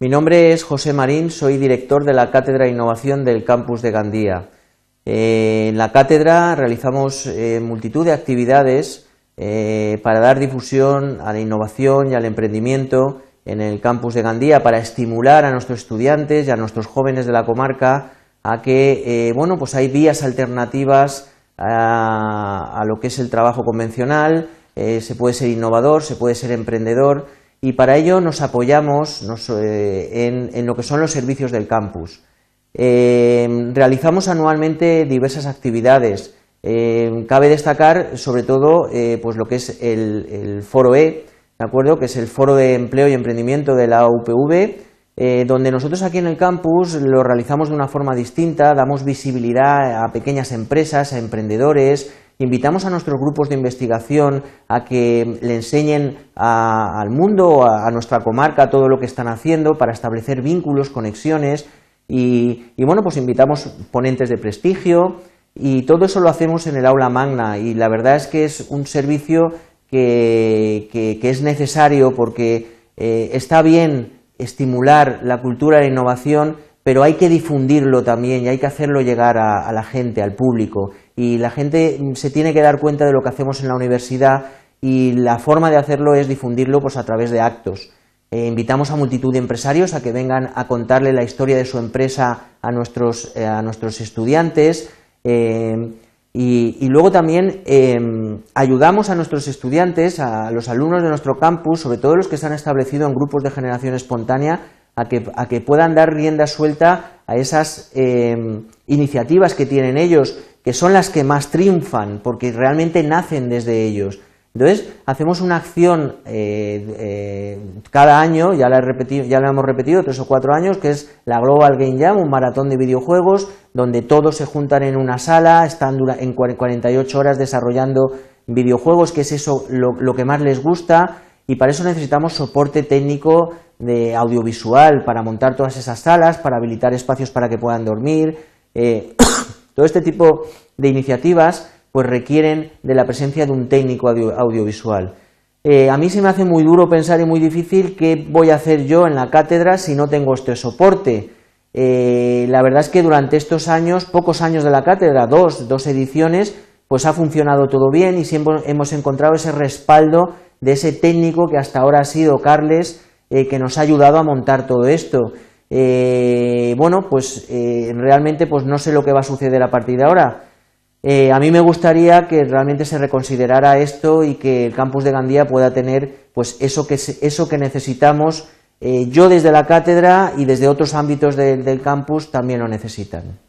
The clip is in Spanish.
Mi nombre es José Marín, soy director de la Cátedra de Innovación del Campus de Gandía. Eh, en la cátedra realizamos eh, multitud de actividades eh, para dar difusión a la innovación y al emprendimiento en el campus de Gandía, para estimular a nuestros estudiantes y a nuestros jóvenes de la comarca a que, bueno, pues hay vías alternativas a, lo que es el trabajo convencional, se puede ser innovador, se puede ser emprendedor y para ello nos apoyamos eh, en, lo que son los servicios del campus. Eh, realizamos anualmente diversas actividades. Eh, cabe destacar sobre todo pues lo que es el, foro E, ¿de acuerdo? que es el foro de empleo y emprendimiento de la UPV, donde nosotros aquí en el campus lo realizamos de una forma distinta, damos visibilidad a pequeñas empresas, a emprendedores, Invitamos a nuestros grupos de investigación a que le enseñen al mundo, a, nuestra comarca, todo lo que están haciendo para establecer vínculos, conexiones y, bueno, pues invitamos ponentes de prestigio y todo eso lo hacemos en el aula magna y la verdad es que es un servicio que, es necesario porque eh, está bien estimular la cultura de la innovación, pero hay que difundirlo también y hay que hacerlo llegar a, la gente, al público. Y la gente mm, se tiene que dar cuenta de lo que hacemos en la universidad y la forma de hacerlo es difundirlo pues, a través de actos. Eh, invitamos a multitud de empresarios a que vengan a contarle la historia de su empresa a nuestros, eh, estudiantes. Eh, y, y, luego también em, ayudamos a nuestros estudiantes, a los alumnos de nuestro campus, sobre todo los que se han establecido en grupos de generación espontánea, a que, a que puedan dar rienda suelta a esas em, iniciativas que tienen ellos, que son las que más triunfan, porque realmente nacen desde ellos. Entonces, hacemos una acción eh, eh, cada año, ya la, ya hemos repetido tres o cuatro años, que es la Global Game Jam, un maratón de videojuegos, donde todos se juntan en una sala, están en 48 horas desarrollando videojuegos, que es eso lo que más les gusta, y para eso necesitamos soporte técnico de audiovisual para montar todas esas salas, para habilitar espacios para que puedan dormir. Eh, todo este tipo de iniciativas pues requieren de la presencia de un técnico audiovisual. Eh, a mí se me hace muy duro pensar y muy difícil qué voy a hacer yo en la cátedra si no tengo este soporte. Eh, la verdad es que durante estos años, pocos años de la cátedra, dos, dos ediciones, pues ha funcionado todo bien y siempre hemos encontrado ese respaldo de ese técnico que hasta ahora ha sido Carles, eh, que nos ha ayudado a montar todo esto. Eh, bueno, pues eh, realmente pues no sé lo que va a suceder a partir de ahora. a mí me gustaría que realmente se reconsiderara esto y que el campus de Gandía pueda tener pues eso que, eso que necesitamos. yo desde la cátedra y desde otros ámbitos del campus también lo necesitan.